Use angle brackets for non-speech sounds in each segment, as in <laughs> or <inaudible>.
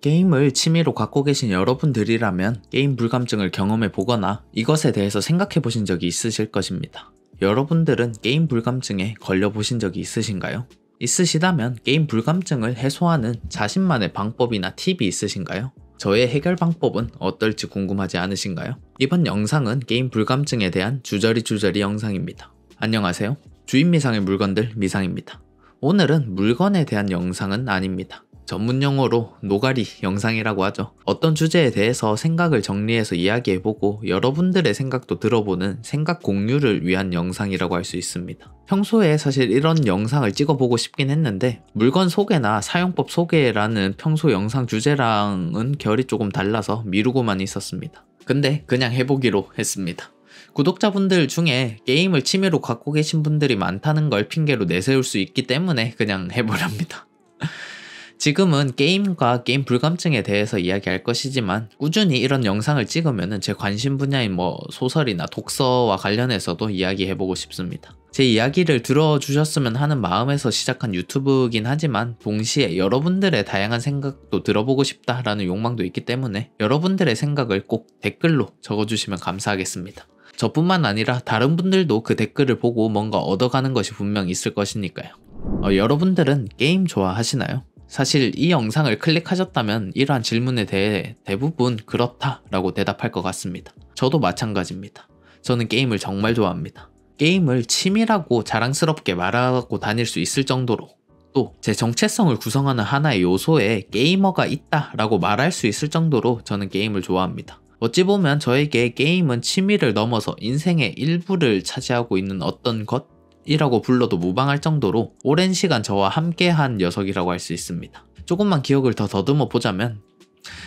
게임을 취미로 갖고 계신 여러분들이라면 게임 불감증을 경험해 보거나 이것에 대해서 생각해 보신 적이 있으실 것입니다. 여러분들은 게임 불감증에 걸려 보신 적이 있으신가요? 있으시다면 게임 불감증을 해소하는 자신만의 방법이나 팁이 있으신가요? 저의 해결 방법은 어떨지 궁금하지 않으신가요? 이번 영상은 게임 불감증에 대한 주저리주저리 영상입니다. 안녕하세요. 주인 미상의 물건들 미상입니다. 오늘은 물건에 대한 영상은 아닙니다. 전문 용어로 노가리 영상이라고 하죠. 어떤 주제에 대해서 생각을 정리해서 이야기해보고 여러분들의 생각도 들어보는 생각 공유를 위한 영상이라고 할 수 있습니다. 평소에 사실 이런 영상을 찍어보고 싶긴 했는데 물건 소개나 사용법 소개라는 평소 영상 주제랑은 결이 조금 달라서 미루고만 있었습니다. 근데 그냥 해보기로 했습니다. 구독자분들 중에 게임을 취미로 갖고 계신 분들이 많다는 걸 핑계로 내세울 수 있기 때문에 그냥 해보렵니다. 지금은 게임과 게임 불감증에 대해서 이야기할 것이지만 꾸준히 이런 영상을 찍으면 제 관심 분야인 뭐 소설이나 독서와 관련해서도 이야기해보고 싶습니다. 제 이야기를 들어주셨으면 하는 마음에서 시작한 유튜브긴 하지만 동시에 여러분들의 다양한 생각도 들어보고 싶다라는 욕망도 있기 때문에 여러분들의 생각을 꼭 댓글로 적어주시면 감사하겠습니다. 저뿐만 아니라 다른 분들도 그 댓글을 보고 뭔가 얻어가는 것이 분명 있을 것이니까요. 어, 여러분들은 게임 좋아하시나요? 사실 이 영상을 클릭하셨다면 이러한 질문에 대해 대부분 그렇다라고 대답할 것 같습니다. 저도 마찬가지입니다. 저는 게임을 정말 좋아합니다. 게임을 취미라고 자랑스럽게 말하고 다닐 수 있을 정도로 또 제 정체성을 구성하는 하나의 요소에 게이머가 있다라고 말할 수 있을 정도로 저는 게임을 좋아합니다. 어찌 보면 저에게 게임은 취미를 넘어서 인생의 일부를 차지하고 있는 어떤 것 이라고 불러도 무방할 정도로 오랜 시간 저와 함께한 녀석이라고 할 수 있습니다. 조금만 기억을 더 더듬어 보자면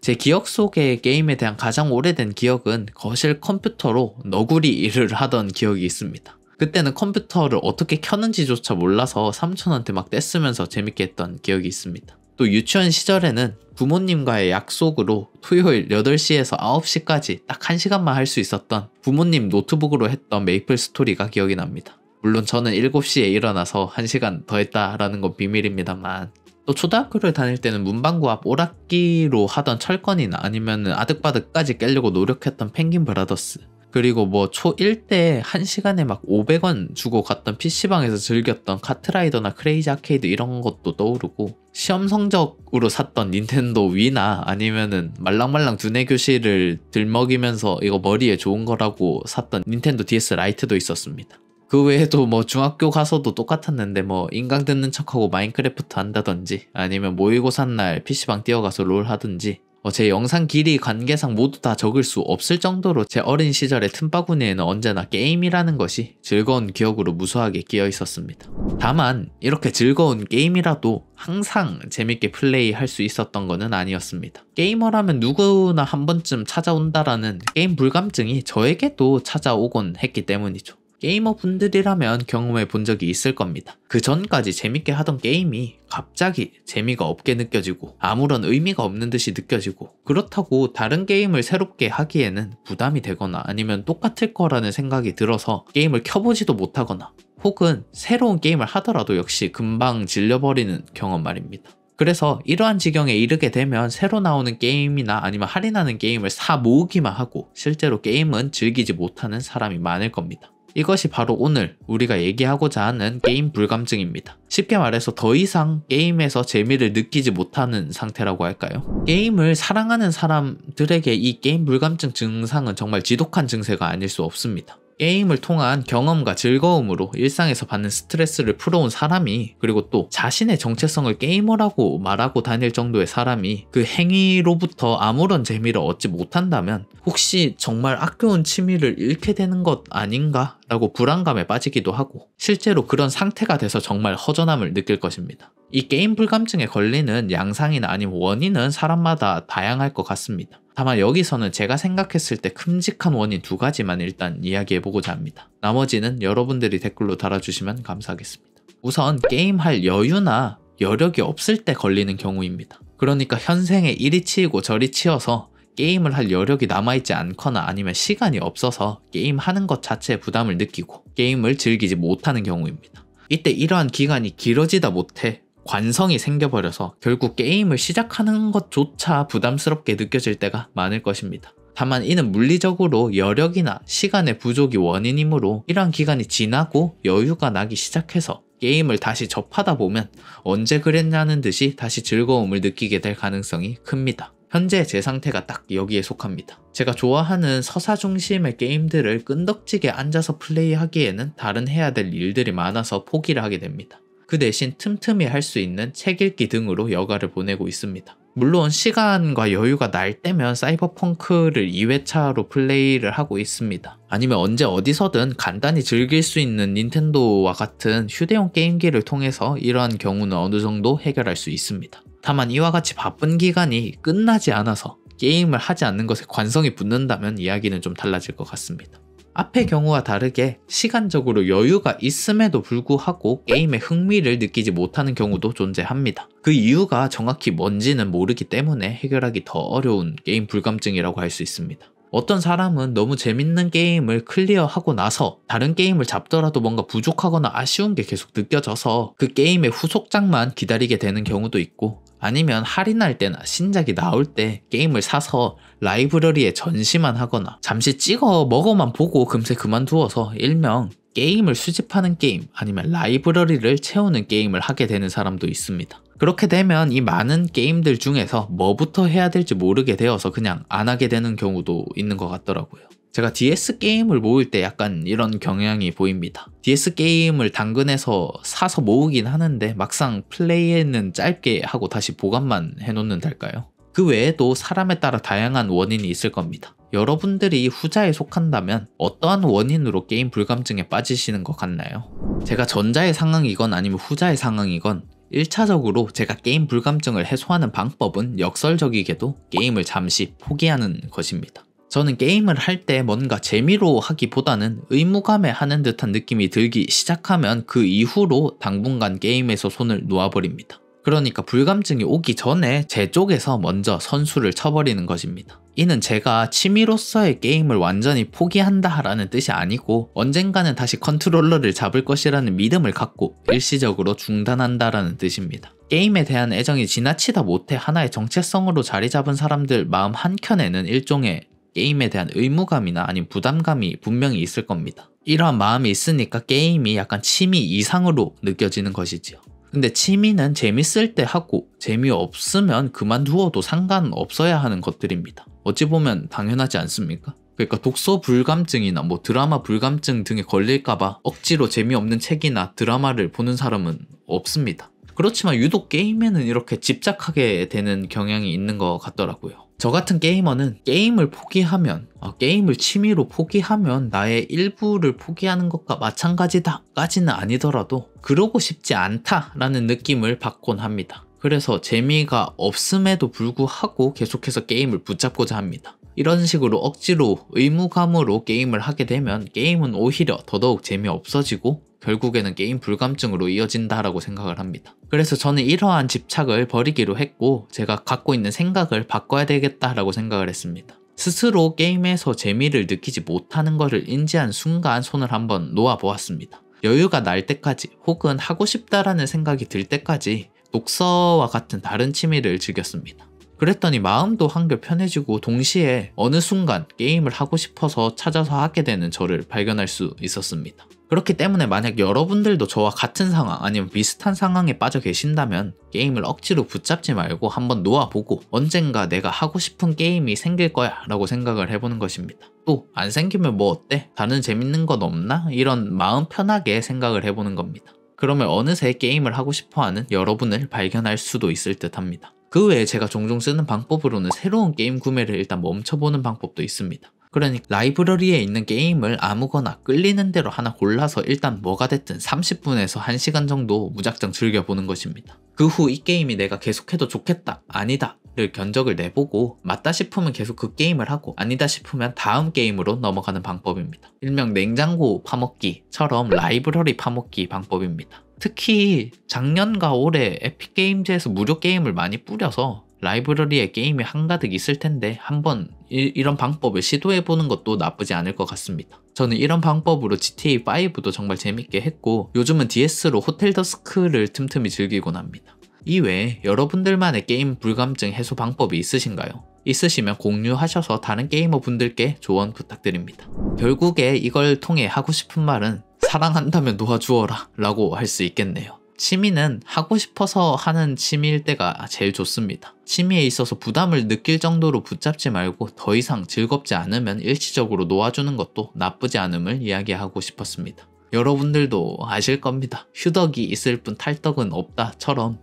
제 기억 속에 게임에 대한 가장 오래된 기억은 거실 컴퓨터로 너구리 일을 하던 기억이 있습니다. 그때는 컴퓨터를 어떻게 켜는지조차 몰라서 삼촌한테 막 떼쓰면서 재밌게 했던 기억이 있습니다. 또 유치원 시절에는 부모님과의 약속으로 토요일 8시에서 9시까지 딱 1시간만 할 수 있었던 부모님 노트북으로 했던 메이플 스토리가 기억이 납니다. 물론 저는 7시에 일어나서 1시간 더 했다라는 건 비밀입니다만 또 초등학교를 다닐 때는 문방구 앞 오락기로 하던 철권이나 아니면 아득바득까지 깰려고 노력했던 펭귄 브라더스 그리고 뭐 초1 때 1시간에 막 500원 주고 갔던 PC방에서 즐겼던 카트라이더나 크레이지 아케이드 이런 것도 떠오르고 시험 성적으로 샀던 닌텐도 위나 아니면은 말랑말랑 두뇌 교실을 들먹이면서 이거 머리에 좋은 거라고 샀던 닌텐도 DS 라이트도 있었습니다. 그 외에도 뭐 중학교 가서도 똑같았는데 뭐 인강 듣는 척하고 마인크래프트 한다든지 아니면 모의고사 날 PC방 뛰어가서 롤 하든지 어, 제 영상 길이 관계상 모두 다 적을 수 없을 정도로 제 어린 시절의 틈바구니에는 언제나 게임이라는 것이 즐거운 기억으로 무수하게 끼어 있었습니다. 다만 이렇게 즐거운 게임이라도 항상 재밌게 플레이할 수 있었던 것은 아니었습니다. 게이머라면 누구나 한 번쯤 찾아온다라는 게임 불감증이 저에게도 찾아오곤 했기 때문이죠. 게이머 분들이라면 경험해 본 적이 있을 겁니다. 그 전까지 재밌게 하던 게임이 갑자기 재미가 없게 느껴지고 아무런 의미가 없는 듯이 느껴지고 그렇다고 다른 게임을 새롭게 하기에는 부담이 되거나 아니면 똑같을 거라는 생각이 들어서 게임을 켜보지도 못하거나 혹은 새로운 게임을 하더라도 역시 금방 질려버리는 경험 말입니다. 그래서 이러한 지경에 이르게 되면 새로 나오는 게임이나 아니면 할인하는 게임을 사 모으기만 하고 실제로 게임은 즐기지 못하는 사람이 많을 겁니다. 이것이 바로 오늘 우리가 얘기하고자 하는 게임 불감증입니다. 쉽게 말해서 더 이상 게임에서 재미를 느끼지 못하는 상태라고 할까요? 게임을 사랑하는 사람들에게 이 게임 불감증 증상은 정말 지독한 증세가 아닐 수 없습니다. 게임을 통한 경험과 즐거움으로 일상에서 받는 스트레스를 풀어온 사람이 그리고 또 자신의 정체성을 게이머라고 말하고 다닐 정도의 사람이 그 행위로부터 아무런 재미를 얻지 못한다면 혹시 정말 아까운 취미를 잃게 되는 것 아닌가? 라고 불안감에 빠지기도 하고 실제로 그런 상태가 돼서 정말 허전함을 느낄 것입니다. 이 게임 불감증에 걸리는 양상이나 아니면 원인은 사람마다 다양할 것 같습니다. 다만 여기서는 제가 생각했을 때 큼직한 원인 두 가지만 일단 이야기해보고자 합니다. 나머지는 여러분들이 댓글로 달아주시면 감사하겠습니다. 우선 게임할 여유나 여력이 없을 때 걸리는 경우입니다. 그러니까 현생에 이리 치이고 저리 치여서 게임을 할 여력이 남아있지 않거나 아니면 시간이 없어서 게임하는 것 자체에 부담을 느끼고 게임을 즐기지 못하는 경우입니다. 이때 이러한 기간이 길어지다 못해 관성이 생겨버려서 결국 게임을 시작하는 것조차 부담스럽게 느껴질 때가 많을 것입니다. 다만 이는 물리적으로 여력이나 시간의 부족이 원인이므로 이러한 기간이 지나고 여유가 나기 시작해서 게임을 다시 접하다 보면 언제 그랬냐는 듯이 다시 즐거움을 느끼게 될 가능성이 큽니다. 현재 제 상태가 딱 여기에 속합니다. 제가 좋아하는 서사 중심의 게임들을 끈덕지게 앉아서 플레이하기에는 다른 해야 될 일들이 많아서 포기를 하게 됩니다. 그 대신 틈틈이 할 수 있는 책 읽기 등으로 여가를 보내고 있습니다. 물론 시간과 여유가 날 때면 사이버펑크를 2회차로 플레이를 하고 있습니다. 아니면 언제 어디서든 간단히 즐길 수 있는 닌텐도와 같은 휴대용 게임기를 통해서 이러한 경우는 어느 정도 해결할 수 있습니다. 다만 이와 같이 바쁜 기간이 끝나지 않아서 게임을 하지 않는 것에 관성이 붙는다면 이야기는 좀 달라질 것 같습니다. 앞의 경우와 다르게 시간적으로 여유가 있음에도 불구하고 게임의 흥미를 느끼지 못하는 경우도 존재합니다. 그 이유가 정확히 뭔지는 모르기 때문에 해결하기 더 어려운 게임 불감증이라고 할 수 있습니다. 어떤 사람은 너무 재밌는 게임을 클리어하고 나서 다른 게임을 잡더라도 뭔가 부족하거나 아쉬운 게 계속 느껴져서 그 게임의 후속작만 기다리게 되는 경우도 있고 아니면 할인할 때나 신작이 나올 때 게임을 사서 라이브러리에 전시만 하거나 잠시 찍어 먹어만 보고 금세 그만두어서 일명 게임을 수집하는 게임 아니면 라이브러리를 채우는 게임을 하게 되는 사람도 있습니다. 그렇게 되면 이 많은 게임들 중에서 뭐부터 해야 될지 모르게 되어서 그냥 안 하게 되는 경우도 있는 것 같더라고요. 제가 DS 게임을 모을 때 약간 이런 경향이 보입니다. DS 게임을 당근에서 사서 모으긴 하는데 막상 플레이에는 짧게 하고 다시 보관만 해놓는달까요? 그 외에도 사람에 따라 다양한 원인이 있을 겁니다. 여러분들이 후자에 속한다면 어떠한 원인으로 게임 불감증에 빠지시는 것 같나요? 제가 전자의 상황이건 아니면 후자의 상황이건 1차적으로 제가 게임 불감증을 해소하는 방법은 역설적이게도 게임을 잠시 포기하는 것입니다. 저는 게임을 할 때 뭔가 재미로 하기보다는 의무감에 하는 듯한 느낌이 들기 시작하면 그 이후로 당분간 게임에서 손을 놓아버립니다. 그러니까 불감증이 오기 전에 제 쪽에서 먼저 선수를 쳐버리는 것입니다. 이는 제가 취미로서의 게임을 완전히 포기한다 라는 뜻이 아니고 언젠가는 다시 컨트롤러를 잡을 것이라는 믿음을 갖고 일시적으로 중단한다 라는 뜻입니다. 게임에 대한 애정이 지나치다 못해 하나의 정체성으로 자리 잡은 사람들 마음 한켠에는 일종의 게임에 대한 의무감이나 아니면 부담감이 분명히 있을 겁니다. 이러한 마음이 있으니까 게임이 약간 취미 이상으로 느껴지는 것이지요. 근데 취미는 재밌을 때 하고 재미없으면 그만두어도 상관없어야 하는 것들입니다. 어찌 보면 당연하지 않습니까? 그러니까 독서 불감증이나 뭐 드라마 불감증 등에 걸릴까봐 억지로 재미없는 책이나 드라마를 보는 사람은 없습니다. 그렇지만 유독 게임에는 이렇게 집착하게 되는 경향이 있는 것 같더라고요. 저 같은 게이머는 게임을 포기하면 어, 게임을 취미로 포기하면 나의 일부를 포기하는 것과 마찬가지다 까지는 아니더라도 그러고 싶지 않다라는 느낌을 받곤 합니다. 그래서 재미가 없음에도 불구하고 계속해서 게임을 붙잡고자 합니다. 이런 식으로 억지로 의무감으로 게임을 하게 되면 게임은 오히려 더더욱 재미없어지고 결국에는 게임 불감증으로 이어진다라고 생각을 합니다. 그래서 저는 이러한 집착을 버리기로 했고 제가 갖고 있는 생각을 바꿔야 되겠다라고 생각을 했습니다. 스스로 게임에서 재미를 느끼지 못하는 것을 인지한 순간 손을 한번 놓아보았습니다. 여유가 날 때까지 혹은 하고 싶다라는 생각이 들 때까지 독서와 같은 다른 취미를 즐겼습니다. 그랬더니 마음도 한결 편해지고 동시에 어느 순간 게임을 하고 싶어서 찾아서 하게 되는 저를 발견할 수 있었습니다. 그렇기 때문에 만약 여러분들도 저와 같은 상황 아니면 비슷한 상황에 빠져 계신다면 게임을 억지로 붙잡지 말고 한번 놓아보고 언젠가 내가 하고 싶은 게임이 생길 거야 라고 생각을 해보는 것입니다. 또 안 생기면 뭐 어때? 다른 재밌는 건 없나? 이런 마음 편하게 생각을 해보는 겁니다. 그러면 어느새 게임을 하고 싶어하는 여러분을 발견할 수도 있을 듯 합니다. 그 외에 제가 종종 쓰는 방법으로는 새로운 게임 구매를 일단 멈춰보는 방법도 있습니다. 그러니 라이브러리에 있는 게임을 아무거나 끌리는 대로 하나 골라서 일단 뭐가 됐든 30분에서 1시간 정도 무작정 즐겨보는 것입니다. 그 후 이 게임이 내가 계속해도 좋겠다, 아니다 를 견적을 내보고 맞다 싶으면 계속 그 게임을 하고 아니다 싶으면 다음 게임으로 넘어가는 방법입니다. 일명 냉장고 파먹기처럼 라이브러리 파먹기 방법입니다. 특히 작년과 올해 에픽게임즈에서 무료 게임을 많이 뿌려서 라이브러리에 게임이 한가득 있을 텐데 한번 이, 런 방법을 시도해보는 것도 나쁘지 않을 것 같습니다. 저는 이런 방법으로 GTA5도 정말 재밌게 했고 요즘은 DS로 호텔 더스크를 틈틈이 즐기곤 합니다. 이외에 여러분들만의 게임 불감증 해소 방법이 있으신가요? 있으시면 공유하셔서 다른 게이머 분들께 조언 부탁드립니다. 결국에 이걸 통해 하고 싶은 말은 사랑한다면 놓아주어라 라고 할 수 있겠네요. 취미는 하고 싶어서 하는 취미일 때가 제일 좋습니다. 취미에 있어서 부담을 느낄 정도로 붙잡지 말고 더 이상 즐겁지 않으면 일시적으로 놓아주는 것도 나쁘지 않음을 이야기하고 싶었습니다. 여러분들도 아실 겁니다. 휴덕이 있을 뿐 탈덕은 없다처럼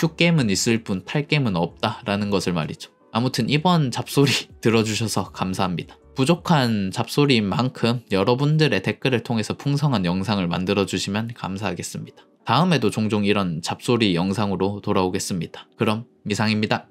휴게임은 있을 뿐 탈게임은 없다라는 것을 말이죠. 아무튼 이번 잡소리 <laughs> 들어주셔서 감사합니다. 부족한 잡소리인 만큼 여러분들의 댓글을 통해서 풍성한 영상을 만들어주시면 감사하겠습니다. 다음에도 종종 이런 잡소리 영상으로 돌아오겠습니다. 그럼 미상입니다.